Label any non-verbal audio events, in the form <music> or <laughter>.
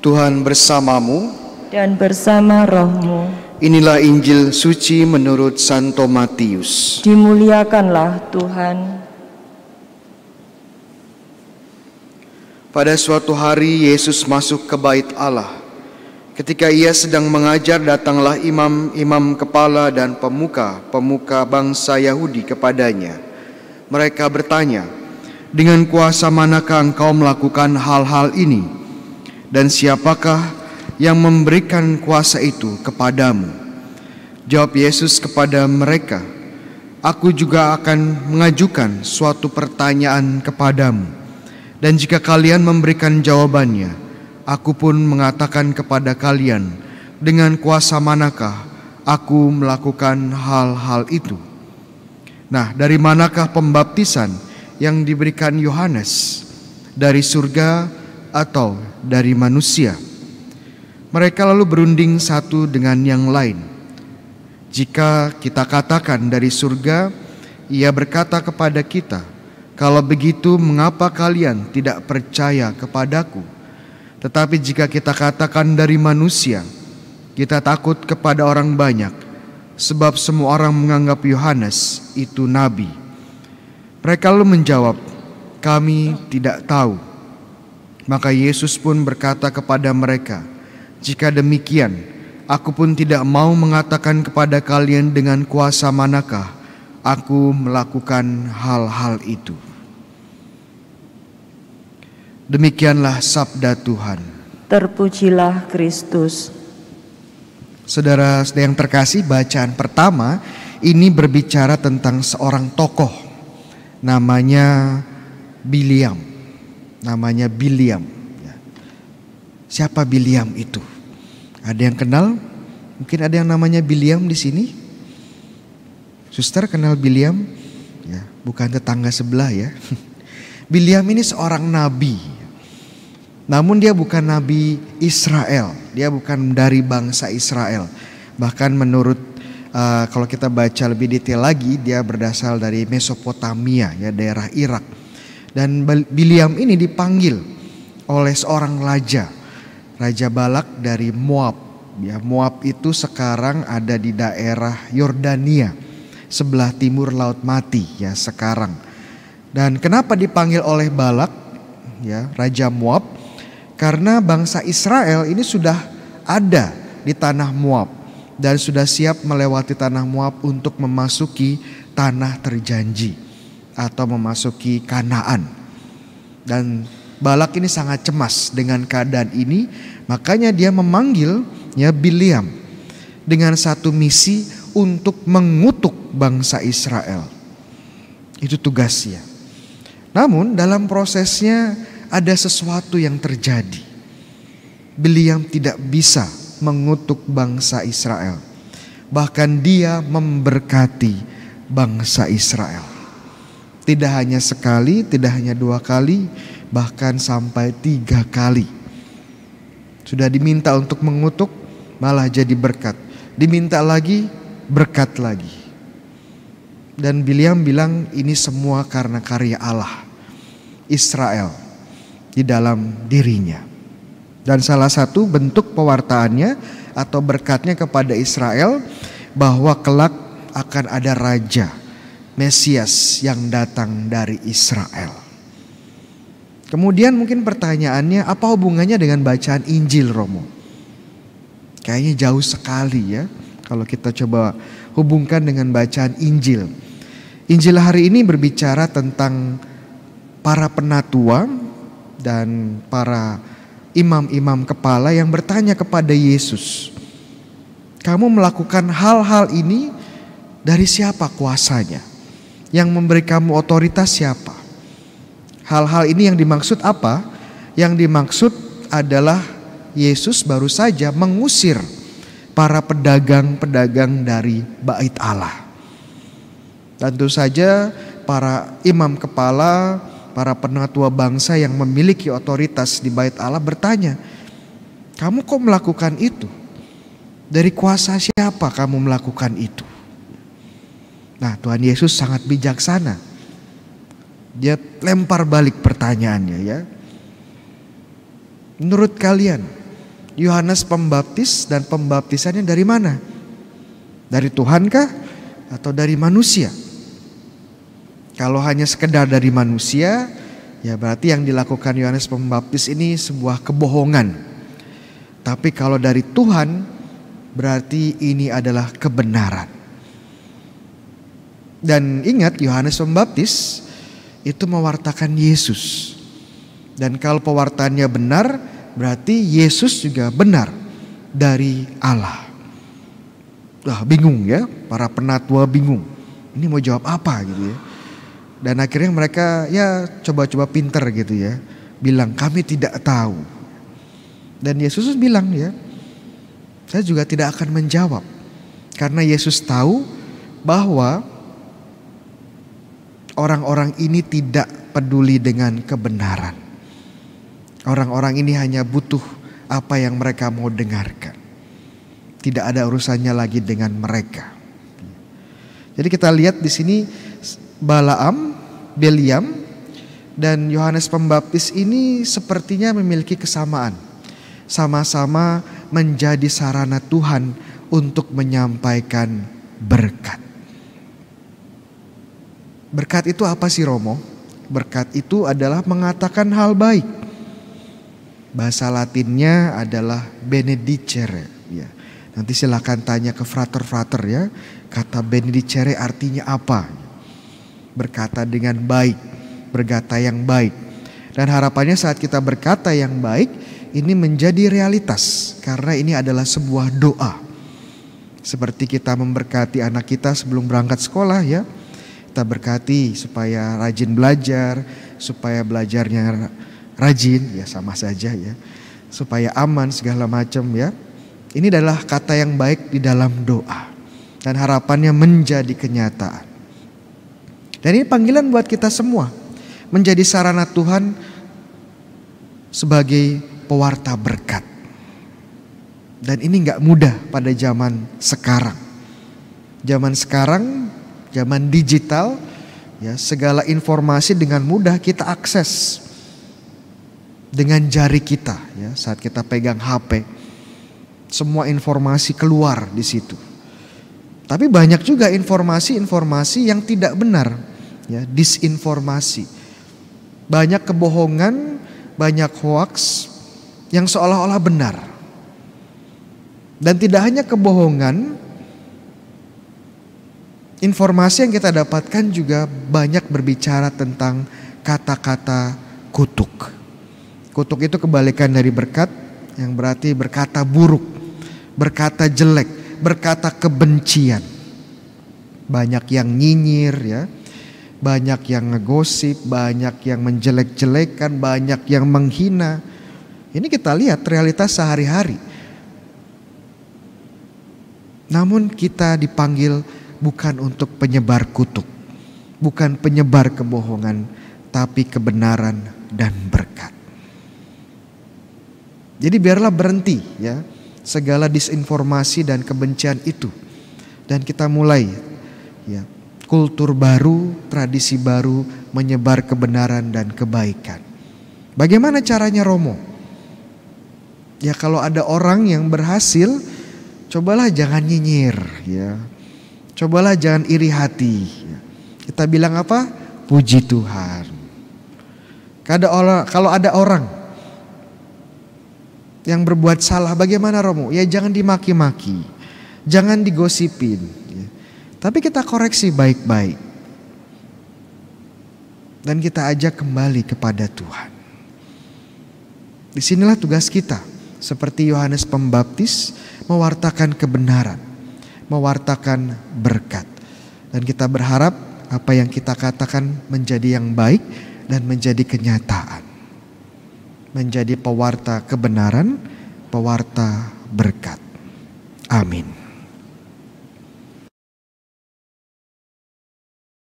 Tuhan bersamamu dan bersama rohmu. Inilah Injil suci menurut Santo Matius. Dimuliakanlah Tuhan. Pada suatu hari Yesus masuk ke bait Allah. Ketika ia sedang mengajar datanglah imam-imam kepala dan pemuka-pemuka bangsa Yahudi kepadanya. Mereka bertanya, "Dengan kuasa manakah engkau melakukan hal-hal ini?" Dan siapakah yang memberikan kuasa itu kepadamu? Jawab Yesus kepada mereka, Aku juga akan mengajukan suatu pertanyaan kepadamu. Dan jika kalian memberikan jawabannya, aku pun mengatakan kepada kalian, dengan kuasa manakah aku melakukan hal-hal itu? Nah, dari manakah pembaptisan yang diberikan Yohanes? Dari surga atau dari manusia. Mereka lalu berunding satu dengan yang lain. Jika kita katakan dari surga, ia berkata kepada kita, "Kalau begitu, mengapa kalian tidak percaya kepadaku?" Tetapi jika kita katakan dari manusia, kita takut kepada orang banyak, sebab semua orang menganggap Yohanes itu nabi. Mereka lalu menjawab, "Kami tidak tahu." Maka Yesus pun berkata kepada mereka, "Jika demikian, aku pun tidak mau mengatakan kepada kalian dengan kuasa manakah aku melakukan hal-hal itu." Demikianlah sabda Tuhan. Terpujilah Kristus. Saudara yang terkasih, bacaan pertama ini berbicara tentang seorang tokoh namanya Biliam namanya Biliam. Ya. Siapa Biliam itu? Ada yang kenal? Mungkin ada yang namanya Biliam di sini. Suster kenal Biliam? Ya, bukan tetangga sebelah ya. <laughs> Biliam ini seorang nabi. Namun dia bukan nabi Israel, dia bukan dari bangsa Israel. Bahkan menurut uh, kalau kita baca lebih detail lagi, dia berasal dari Mesopotamia ya, daerah Irak. Dan Biliam ini dipanggil oleh seorang raja, Raja Balak dari Moab. Ya, Moab itu sekarang ada di daerah Yordania, sebelah timur Laut Mati ya sekarang. Dan kenapa dipanggil oleh Balak ya, Raja Moab? Karena bangsa Israel ini sudah ada di tanah Moab dan sudah siap melewati tanah Moab untuk memasuki tanah terjanji atau memasuki Kanaan. Dan Balak ini sangat cemas dengan keadaan ini, makanya dia memanggil ya Biliam dengan satu misi untuk mengutuk bangsa Israel. Itu tugasnya. Namun dalam prosesnya ada sesuatu yang terjadi. Biliam tidak bisa mengutuk bangsa Israel. Bahkan dia memberkati bangsa Israel. Tidak hanya sekali, tidak hanya dua kali, bahkan sampai tiga kali. Sudah diminta untuk mengutuk, malah jadi berkat. Diminta lagi, berkat lagi. Dan Biliam bilang ini semua karena karya Allah. Israel di dalam dirinya. Dan salah satu bentuk pewartaannya atau berkatnya kepada Israel bahwa kelak akan ada raja Mesias yang datang dari Israel. Kemudian mungkin pertanyaannya apa hubungannya dengan bacaan Injil Romo? Kayaknya jauh sekali ya kalau kita coba hubungkan dengan bacaan Injil. Injil hari ini berbicara tentang para penatua dan para imam-imam kepala yang bertanya kepada Yesus, "Kamu melakukan hal-hal ini dari siapa kuasanya?" Yang memberi kamu otoritas siapa? Hal-hal ini yang dimaksud apa? Yang dimaksud adalah Yesus baru saja mengusir para pedagang-pedagang dari bait Allah. Tentu saja para imam kepala, para penatua bangsa yang memiliki otoritas di bait Allah bertanya, "Kamu kok melakukan itu? Dari kuasa siapa kamu melakukan itu?" Nah Tuhan Yesus sangat bijaksana. Dia lempar balik pertanyaannya ya. Menurut kalian Yohanes pembaptis dan pembaptisannya dari mana? Dari Tuhan kah? Atau dari manusia? Kalau hanya sekedar dari manusia ya berarti yang dilakukan Yohanes pembaptis ini sebuah kebohongan. Tapi kalau dari Tuhan berarti ini adalah kebenaran. Dan ingat Yohanes Pembaptis itu mewartakan Yesus. Dan kalau pewartanya benar, berarti Yesus juga benar dari Allah. Wah, bingung ya, para penatua bingung. Ini mau jawab apa gitu ya. Dan akhirnya mereka ya coba-coba pinter gitu ya. Bilang kami tidak tahu. Dan Yesus bilang ya, saya juga tidak akan menjawab. Karena Yesus tahu bahwa orang-orang ini tidak peduli dengan kebenaran. Orang-orang ini hanya butuh apa yang mereka mau dengarkan. Tidak ada urusannya lagi dengan mereka. Jadi kita lihat di sini Balaam, Beliam, dan Yohanes Pembaptis ini sepertinya memiliki kesamaan. Sama-sama menjadi sarana Tuhan untuk menyampaikan berkat. Berkat itu apa sih Romo? Berkat itu adalah mengatakan hal baik. Bahasa Latinnya adalah benedicere. Ya. Nanti silahkan tanya ke frater-frater ya. Kata benedicere artinya apa? Berkata dengan baik, berkata yang baik. Dan harapannya saat kita berkata yang baik, ini menjadi realitas karena ini adalah sebuah doa. Seperti kita memberkati anak kita sebelum berangkat sekolah ya kita berkati supaya rajin belajar, supaya belajarnya rajin, ya sama saja ya. Supaya aman segala macam ya. Ini adalah kata yang baik di dalam doa dan harapannya menjadi kenyataan. Dan ini panggilan buat kita semua menjadi sarana Tuhan sebagai pewarta berkat. Dan ini nggak mudah pada zaman sekarang. Zaman sekarang zaman digital ya segala informasi dengan mudah kita akses dengan jari kita ya saat kita pegang HP semua informasi keluar di situ. Tapi banyak juga informasi-informasi yang tidak benar ya disinformasi. Banyak kebohongan, banyak hoaks yang seolah-olah benar. Dan tidak hanya kebohongan, informasi yang kita dapatkan juga banyak berbicara tentang kata-kata kutuk. Kutuk itu kebalikan dari berkat yang berarti berkata buruk, berkata jelek, berkata kebencian. Banyak yang nyinyir ya. Banyak yang ngegosip, banyak yang menjelek-jelekan, banyak yang menghina. Ini kita lihat realitas sehari-hari. Namun kita dipanggil bukan untuk penyebar kutuk, bukan penyebar kebohongan, tapi kebenaran dan berkat. Jadi biarlah berhenti ya segala disinformasi dan kebencian itu. Dan kita mulai ya kultur baru, tradisi baru menyebar kebenaran dan kebaikan. Bagaimana caranya Romo? Ya kalau ada orang yang berhasil, cobalah jangan nyinyir ya Cobalah jangan iri hati. Kita bilang apa? Puji Tuhan. kalau ada orang yang berbuat salah, bagaimana Romo? Ya jangan dimaki-maki, jangan digosipin. Tapi kita koreksi baik-baik. Dan kita ajak kembali kepada Tuhan. Disinilah tugas kita. Seperti Yohanes Pembaptis mewartakan kebenaran mewartakan berkat. Dan kita berharap apa yang kita katakan menjadi yang baik dan menjadi kenyataan. Menjadi pewarta kebenaran, pewarta berkat. Amin.